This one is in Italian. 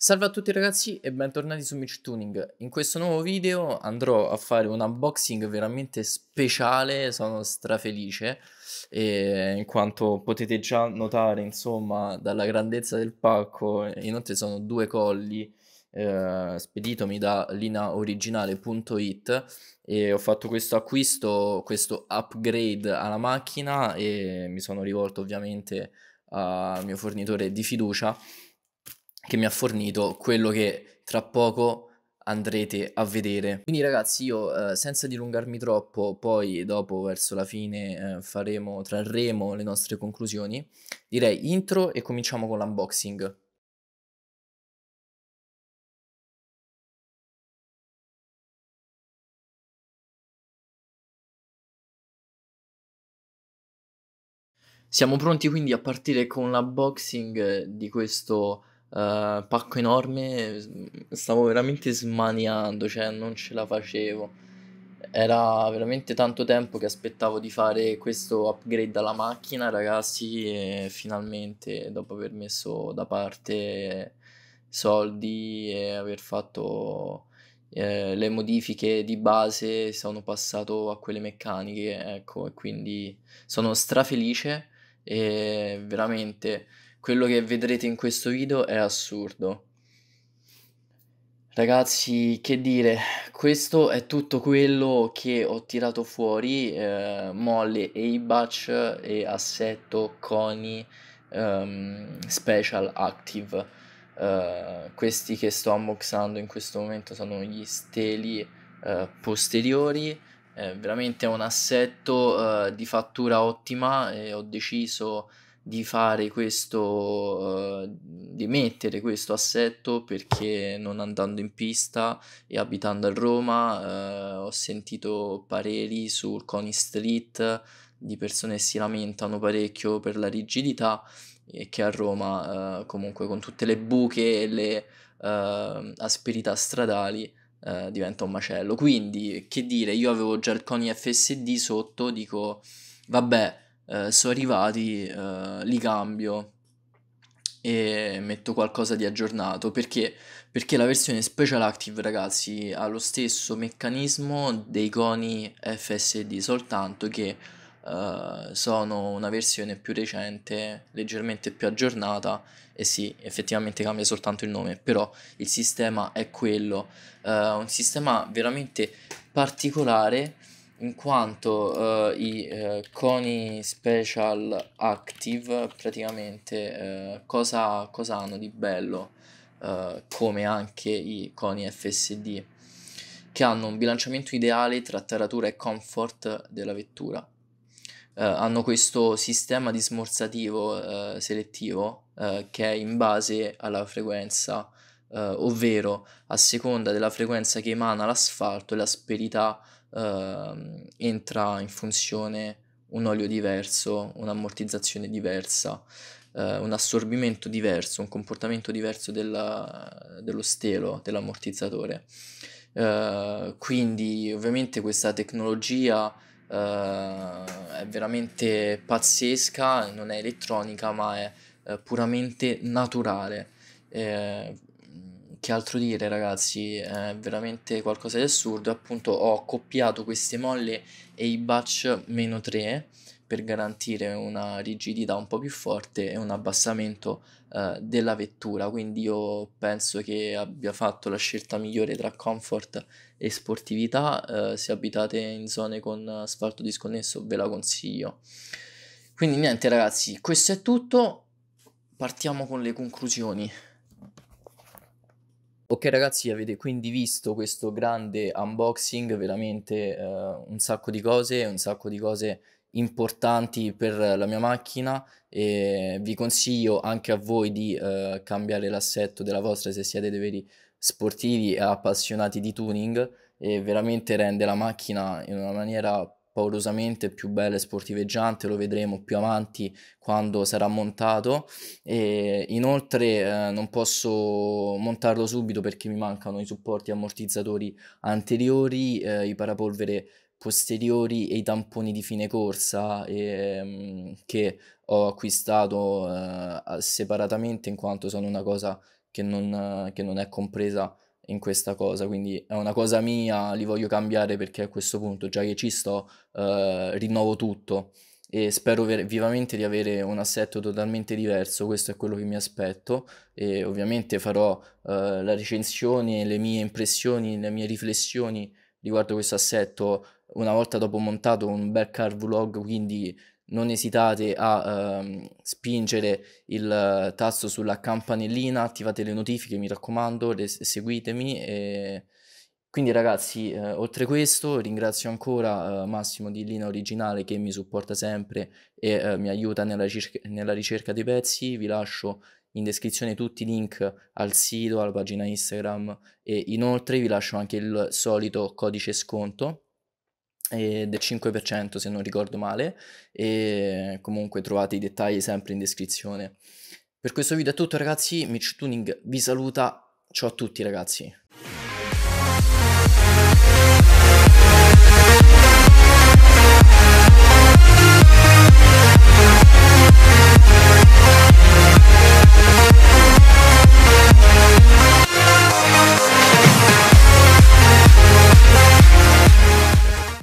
Salve a tutti ragazzi e bentornati su Mitch Tuning. In questo nuovo video andrò a fare un unboxing veramente speciale, sono strafelice e in quanto potete già notare insomma dalla grandezza del pacco, inoltre sono due colli eh, speditomi da linaoriginale.it e ho fatto questo acquisto, questo upgrade alla macchina e mi sono rivolto ovviamente al mio fornitore di fiducia che mi ha fornito quello che tra poco andrete a vedere. Quindi ragazzi io eh, senza dilungarmi troppo, poi dopo verso la fine eh, faremo, trarremo le nostre conclusioni, direi intro e cominciamo con l'unboxing. Siamo pronti quindi a partire con l'unboxing eh, di questo eh, pacco enorme, stavo veramente smaniando, cioè non ce la facevo. Era veramente tanto tempo che aspettavo di fare questo upgrade alla macchina, ragazzi, e finalmente dopo aver messo da parte soldi e aver fatto eh, le modifiche di base, sono passato a quelle meccaniche, ecco, e quindi sono strafelice e veramente quello che vedrete in questo video è assurdo. Ragazzi, che dire, questo è tutto quello che ho tirato fuori, eh, molle batch e assetto Coni um, ehm, Special Active. Uh, questi che sto unboxando in questo momento sono gli steli uh, posteriori, è veramente un assetto uh, di fattura ottima e ho deciso di fare questo, uh, di mettere questo assetto perché non andando in pista e abitando a Roma uh, ho sentito pareri sul Coni Street di persone che si lamentano parecchio per la rigidità e che a Roma uh, comunque con tutte le buche e le asperità stradali diventa un macello. Quindi che dire, io avevo già il Coni FSD sotto, dico vabbè eh, sono arrivati, eh, li cambio e metto qualcosa di aggiornato perché, perché la versione Special Active ragazzi ha lo stesso meccanismo dei coni FSD soltanto che Uh, sono una versione più recente, leggermente più aggiornata e sì, effettivamente cambia soltanto il nome, però il sistema è quello, uh, un sistema veramente particolare in quanto eh, i eh, coni special active praticamente eh, cosa, cosa, hanno di bello come anche i coni FSD che hanno un bilanciamento ideale tra taratura e comfort della vettura Uh, hanno questo sistema dismorsativo uh, selettivo uh, che è in base alla frequenza, ovvero a seconda della frequenza che emana l'asfalto e l'asperità eh, entra in funzione un olio diverso, un'ammortizzazione diversa, eh, un assorbimento diverso, un comportamento diverso della, dello stelo, dell'ammortizzatore. Eh, quindi ovviamente questa tecnologia eh, è veramente pazzesca, non è elettronica ma è eh, puramente naturale. Eh, che altro dire ragazzi, è veramente qualcosa di assurdo. Appunto ho accoppiato queste molle e i batch meno 3 per garantire una rigidità un po' più forte e un abbassamento eh, della vettura. Quindi io penso che abbia fatto la scelta migliore tra comfort e sportività. Eh, se abitate in zone con asfalto disconnesso ve la consiglio. Quindi niente ragazzi, questo è tutto. Partiamo con le conclusioni. Ok ragazzi avete quindi visto questo grande unboxing, veramente eh, un sacco di cose, un sacco di cose importanti per la mia macchina e vi consiglio anche a voi di eh, cambiare l'assetto della vostra se siete dei veri sportivi e appassionati di tuning e veramente rende la macchina in una maniera paurosamente più bella e sportiveggiante, lo vedremo più avanti quando sarà montato e inoltre eh, non posso montarlo subito perché mi mancano i supporti ammortizzatori anteriori, eh, i parapolvere posteriori e i tamponi di fine corsa ehm, che ho acquistato eh, separatamente in quanto sono una cosa che non, che non è compresa in questa cosa, quindi è una cosa mia, li voglio cambiare perché a questo punto, già che ci sto, eh, rinnovo tutto e spero ver- vivamente di avere un assetto totalmente diverso, questo è quello che mi aspetto e ovviamente farò eh, la recensione, le mie impressioni, le mie riflessioni riguardo questo assetto una volta dopo montato un bel car vlog, quindi non esitate a ehm, spingere il eh, tasto sulla campanellina, attivate le notifiche, mi raccomando, le, seguitemi. E... Quindi ragazzi, eh, oltre questo ringrazio ancora eh, Massimo di Lina Originale che mi supporta sempre e eh, mi aiuta nella, circa, nella ricerca dei pezzi, vi lascio in descrizione tutti i link al sito, alla pagina Instagram e inoltre vi lascio anche il solito codice sconto del 5% se non ricordo male e comunque trovate i dettagli sempre in descrizione. Per questo video è tutto ragazzi, Mitch Tuning vi saluta, ciao a tutti ragazzi.